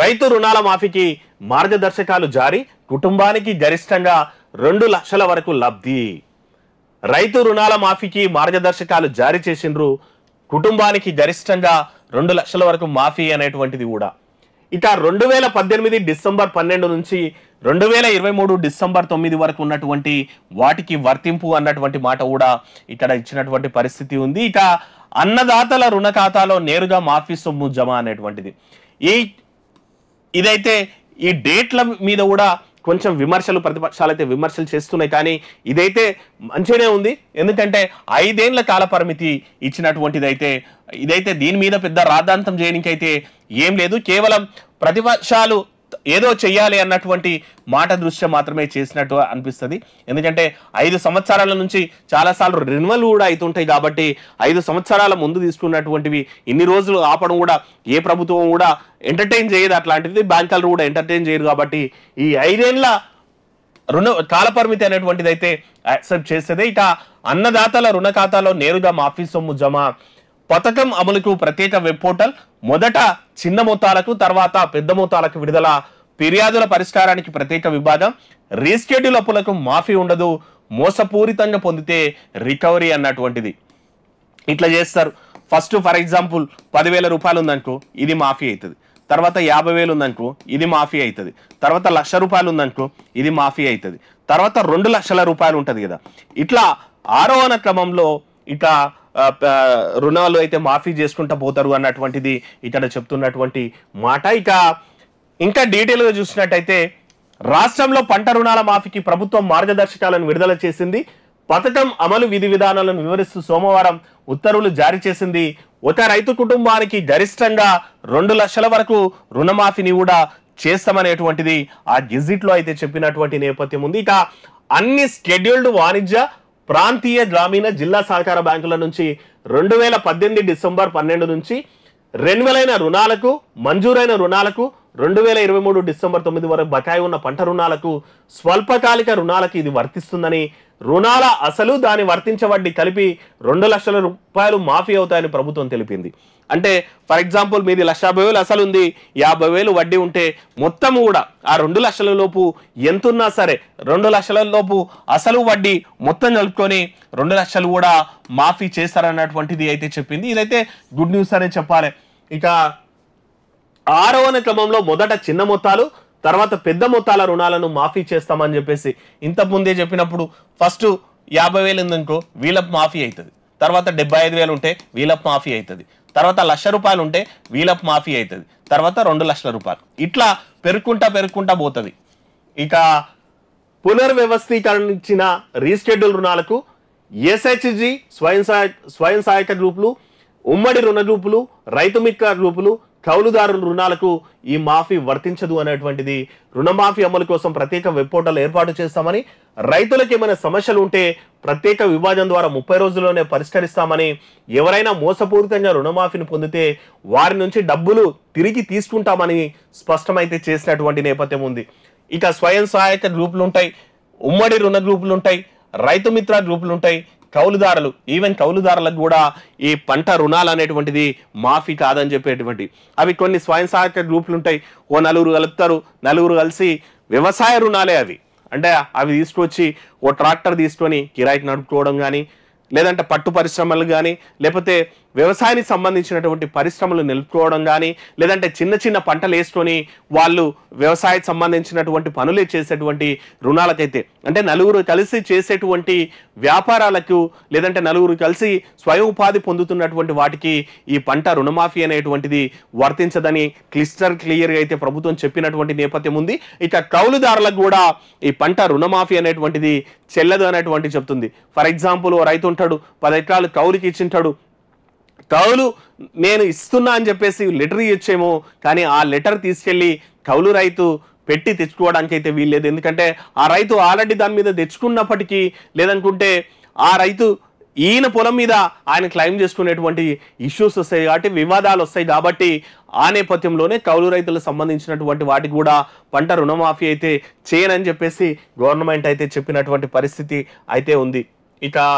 రైతు రుణాల మాఫీకి మార్గదర్శకాలు జారీ కుటుంబానికి గరిష్టంగా రెండు లక్షల వరకు లబ్ధి రైతు రుణాల మాఫీకి మార్గదర్శకాలు జారీ చేసిండ్రు కుటుంబానికి గరిష్టంగా రెండు లక్షల వరకు మాఫీ అనేటువంటిది కూడా ఇక రెండు వేల పద్దెనిమిది డిసెంబర్ పన్నెండు నుంచి రెండు వేల ఇరవై మూడు డిసెంబర్ తొమ్మిది వరకు ఉన్నటువంటి వాటికి వర్తింపు అన్నటువంటి మాట కూడా ఇక్కడ ఇచ్చినటువంటి పరిస్థితి ఉంది ఇక అన్నదాతల రుణ ఖాతాలో నేరుగా మాఫీ సొమ్ము జమ అనేటువంటిది ఈ ఇదైతే ఈ డేట్ల మీద కూడా కొంచెం విమర్శలు ప్రతిపక్షాలు అయితే విమర్శలు చేస్తున్నాయి కానీ ఇదైతే మంచిగానే ఉంది ఎందుకంటే ఐదేళ్ల కాలపరిమితి ఇచ్చినటువంటిది అయితే ఇదైతే దీని మీద పెద్ద రాద్ధాంతం చేయడానికి అయితే ఏం లేదు కేవలం ప్రతిపక్షాలు ఏదో చెయ్యాలి అన్నటువంటి మాట దృష్ట్యా మాత్రమే చేసినట్టు అనిపిస్తుంది ఎందుకంటే ఐదు సంవత్సరాల నుంచి చాలాసార్లు రెన్యువల్ కూడా అవుతుంటాయి కాబట్టి ఐదు సంవత్సరాల ముందు తీసుకున్నటువంటివి ఇన్ని రోజులు ఆపడం కూడా ఏ ప్రభుత్వం కూడా ఎంటర్టైన్ చేయదు అట్లాంటిది బ్యాంకులు కూడా ఎంటర్టైన్ చేయరు కాబట్టి ఈ ఐదేళ్ల రుణ కాలపరిమితి అనేటువంటిది అయితే యాక్సెప్ట్ చేస్తుంది ఇక అన్నదాతల రుణ ఖాతాలో నేరుగా మాఫీ సొమ్ము జమ పథకం అమలుకు ప్రత్యేక వెబ్ పోర్టల్ మొదట చిన్న మొత్తాలకు తర్వాత పెద్ద మొత్తాలకు విడుదల ఫిర్యాదుల పరిష్కారానికి ప్రత్యేక విభాగం రీస్కెడ్యూల్ అప్పులకు మాఫీ ఉండదు మోసపూరితంగా పొందితే రికవరీ అన్నటువంటిది ఇట్లా చేస్తారు ఫస్ట్ ఫర్ ఎగ్జాంపుల్ పదివేల రూపాయలు ఉందనుకో ఇది మాఫీ అవుతుంది తర్వాత యాభై వేలు ఉందనుకో ఇది మాఫీ అవుతుంది తర్వాత లక్ష రూపాయలు ఉందనుకో ఇది మాఫీ అవుతుంది తర్వాత రెండు లక్షల రూపాయలు ఉంటుంది కదా ఇట్లా ఆరోహణ క్రమంలో ఇక రుణాలు అయితే మాఫీ చేసుకుంటూ పోతారు అన్నటువంటిది ఇక్కడ చెప్తున్నటువంటి మాట ఇక ఇంకా డీటెయిల్గా చూసినట్టయితే రాష్ట్రంలో పంట రుణాల మాఫీకి ప్రభుత్వం మార్గదర్శకాలను విడుదల చేసింది పథకం అమలు విధి విధానాలను వివరిస్తూ సోమవారం ఉత్తర్వులు జారీ చేసింది ఒక రైతు కుటుంబానికి గరిష్టంగా రెండు లక్షల వరకు రుణమాఫీని కూడా చేస్తామనేటువంటిది ఆ లో అయితే చెప్పినటువంటి నేపథ్యం ఉంది ఇక అన్ని స్కెడ్యూల్డ్ వాణిజ్య ప్రాంతీయ గ్రామీణ జిల్లా సహకార బ్యాంకుల నుంచి రెండు వేల పద్దెనిమిది డిసెంబర్ పన్నెండు నుంచి రెన్యువలైన రుణాలకు మంజూరైన రుణాలకు రెండు వేల ఇరవై మూడు డిసెంబర్ తొమ్మిది వరకు బకాయి ఉన్న పంట రుణాలకు స్వల్పకాలిక రుణాలకు ఇది వర్తిస్తుందని రుణాల అసలు దాని వర్తించ వడ్డీ కలిపి రెండు లక్షల రూపాయలు మాఫీ అవుతాయని ప్రభుత్వం తెలిపింది అంటే ఫర్ ఎగ్జాంపుల్ మీది లక్ష యాభై వేలు అసలు ఉంది యాభై వేలు వడ్డీ ఉంటే మొత్తం కూడా ఆ రెండు లక్షల లోపు ఎంతున్నా సరే రెండు లక్షల లోపు అసలు వడ్డీ మొత్తం కలుపుకొని రెండు లక్షలు కూడా మాఫీ చేస్తారన్నటువంటిది అయితే చెప్పింది ఇదైతే గుడ్ న్యూస్ అనే చెప్పాలి ఇక ఆరవన క్రమంలో మొదట చిన్న మొత్తాలు తర్వాత పెద్ద మొత్తాల రుణాలను మాఫీ చేస్తామని చెప్పేసి ఇంత ముందే చెప్పినప్పుడు ఫస్ట్ యాభై వేలు ఉందనుకో వీలప్ మాఫీ అవుతుంది తర్వాత డెబ్బై ఐదు వేలు ఉంటే వీలప్ మాఫీ అవుతుంది తర్వాత లక్ష రూపాయలు ఉంటే వీలప్ మాఫీ అవుతుంది తర్వాత రెండు లక్షల రూపాయలు ఇట్లా పెరుక్కుంటా పెరుక్కుంటా పోతుంది ఇక పునర్వ్యవస్థీకరణ ఇచ్చిన రీస్కెడ్యూల్ రుణాలకు ఎస్హెచ్జి స్వయం సహాయ స్వయం సహాయక గ్రూపులు ఉమ్మడి రుణ గ్రూపులు రైతు మిక్క గ్రూపులు కౌలుదారుల రుణాలకు ఈ మాఫీ వర్తించదు అనేటువంటిది రుణమాఫీ అమలు కోసం ప్రత్యేక వెబ్ పోర్టల్ ఏర్పాటు చేస్తామని రైతులకు ఏమైనా సమస్యలు ఉంటే ప్రత్యేక విభాజం ద్వారా ముప్పై రోజుల్లోనే పరిష్కరిస్తామని ఎవరైనా మోసపూరితంగా రుణమాఫీని పొందితే వారి నుంచి డబ్బులు తిరిగి తీసుకుంటామని స్పష్టమైతే చేసినటువంటి నేపథ్యం ఉంది ఇక స్వయం సహాయక గ్రూపులు ఉంటాయి ఉమ్మడి రుణ గ్రూపులు ఉంటాయి రైతు మిత్ర గ్రూపులు ఉంటాయి కౌలుదారులు ఈవెన్ కౌలుదారులకు కూడా ఈ పంట రుణాలు అనేటువంటిది మాఫీ కాదని చెప్పేటువంటి అవి కొన్ని స్వయం సహాయక గ్రూపులు ఉంటాయి ఓ నలుగురు కలుపుతారు నలుగురు కలిసి వ్యవసాయ రుణాలే అవి అంటే అవి తీసుకొచ్చి ఓ ట్రాక్టర్ తీసుకొని కిరాయికి నడుపుకోవడం కానీ లేదంటే పట్టు పరిశ్రమలు కానీ లేకపోతే వ్యవసాయానికి సంబంధించినటువంటి పరిశ్రమలు నిలుపుకోవడం కానీ లేదంటే చిన్న చిన్న పంటలు వేసుకొని వాళ్ళు వ్యవసాయానికి సంబంధించినటువంటి పనులు చేసేటువంటి రుణాలకైతే అంటే నలుగురు కలిసి చేసేటువంటి వ్యాపారాలకు లేదంటే నలుగురు కలిసి స్వయం ఉపాధి పొందుతున్నటువంటి వాటికి ఈ పంట రుణమాఫీ అనేటువంటిది వర్తించదని క్లిస్టర్ క్లియర్గా అయితే ప్రభుత్వం చెప్పినటువంటి నేపథ్యం ఉంది ఇక కౌలుదారులకు కూడా ఈ పంట రుణమాఫీ అనేటువంటిది చెల్లదు అనేటువంటి చెప్తుంది ఫర్ ఎగ్జాంపుల్ ఓ రైతు ఉంటాడు పది ఎకరాలు కౌలుకి ఇచ్చింటాడు కౌలు నేను ఇస్తున్నా అని చెప్పేసి లెటర్ ఇచ్చేమో కానీ ఆ లెటర్ తీసుకెళ్ళి కౌలు రైతు పెట్టి తెచ్చుకోవడానికి అయితే వీల్లేదు ఎందుకంటే ఆ రైతు ఆల్రెడీ దాని మీద తెచ్చుకున్నప్పటికీ లేదనుకుంటే ఆ రైతు ఈయన పొలం మీద ఆయన క్లైమ్ చేసుకునేటువంటి ఇష్యూస్ వస్తాయి కాబట్టి వివాదాలు వస్తాయి కాబట్టి ఆ నేపథ్యంలోనే కౌలు రైతులకు సంబంధించినటువంటి వాటికి కూడా పంట రుణమాఫీ అయితే చేయనని చెప్పేసి గవర్నమెంట్ అయితే చెప్పినటువంటి పరిస్థితి అయితే ఉంది ఇక